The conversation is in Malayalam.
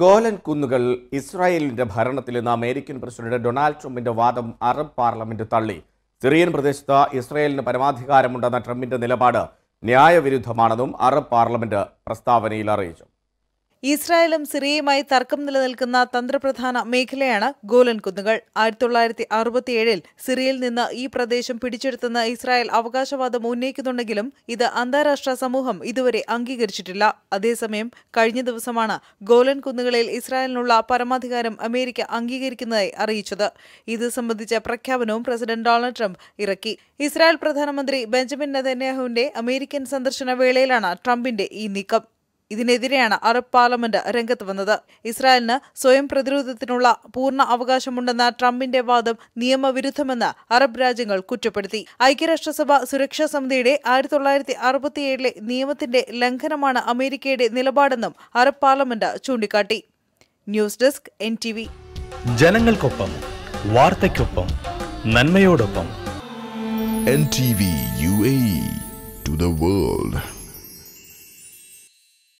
ഗോലൻ കുന്നുകൾ ഇസ്രായേലിന്റെ ഭരണത്തിലെന്ന അമേരിക്കൻ പ്രസിഡന്റ് ഡൊണാൾഡ് ട്രംപിന്റെ വാദം അറബ് പാർലമെന്റ് തള്ളി സിറിയൻ പ്രദേശത്ത് ഇസ്രായേലിന് പരമാധികാരമുണ്ടെന്ന ട്രംപിന്റെ നിലപാട് ന്യായവിരുദ്ധമാണെന്നും അറബ് പാർലമെന്റ് പ്രസ്താവനയിൽ അറിയിച്ചു ഇസ്രായേലും സിറിയയുമായി തർക്കം നിലനിൽക്കുന്ന തന്ത്രപ്രധാന മേഖലയാണ് ഗോലൻ കുന്നുകൾ ആയിരത്തി തൊള്ളായിരത്തി അറുപത്തിയേഴിൽ സിറിയയിൽ നിന്ന് ഈ പ്രദേശം പിടിച്ചെടുത്തെന്ന് ഇസ്രായേൽ അവകാശവാദം ഉന്നയിക്കുന്നുണ്ടെങ്കിലും ഇത് അന്താരാഷ്ട്ര സമൂഹം ഇതുവരെ അംഗീകരിച്ചിട്ടില്ല അതേസമയം കഴിഞ്ഞ ദിവസമാണ് ഗോലൻ കുന്നുകളിൽ ഇസ്രായേലിനുള്ള പരമാധികാരം അമേരിക്ക അംഗീകരിക്കുന്നതായി അറിയിച്ചത് ഇത് സംബന്ധിച്ച പ്രഖ്യാപനവും പ്രസിഡന്റ് ഡൊണാൾഡ് ട്രംപ് ഇറക്കി ഇസ്രായേൽ പ്രധാനമന്ത്രി ബെഞ്ചമിൻ നെതന്യാഹുവിന്റെ അമേരിക്കൻ സന്ദർശന വേളയിലാണ് ട്രംപിന്റെ ഈ നീക്കം ഇതിനെതിരെയാണ് അറബ് പാർലമെന്റ് രംഗത്ത് വന്നത് ഇസ്രായേലിന് സ്വയം പ്രതിരോധത്തിനുള്ള പൂർണ്ണ അവകാശമുണ്ടെന്ന ട്രംപിന്റെ വാദം നിയമവിരുദ്ധമെന്ന് അറബ് രാജ്യങ്ങൾ കുറ്റപ്പെടുത്തി ഐക്യരാഷ്ട്രസഭ സുരക്ഷാ സമിതിയുടെ ആയിരത്തി തൊള്ളായിരത്തി അറുപത്തിയേഴിലെ നിയമത്തിന്റെ ലംഘനമാണ് അമേരിക്കയുടെ നിലപാടെന്നും അറബ് പാർലമെന്റ് ചൂണ്ടിക്കാട്ടി news desk N T V ജനങ്ങൾക്കൊപ്പം വാർത്തയ്ക്കൊപ്പം നന്മയോടൊപ്പം N T V U A to the world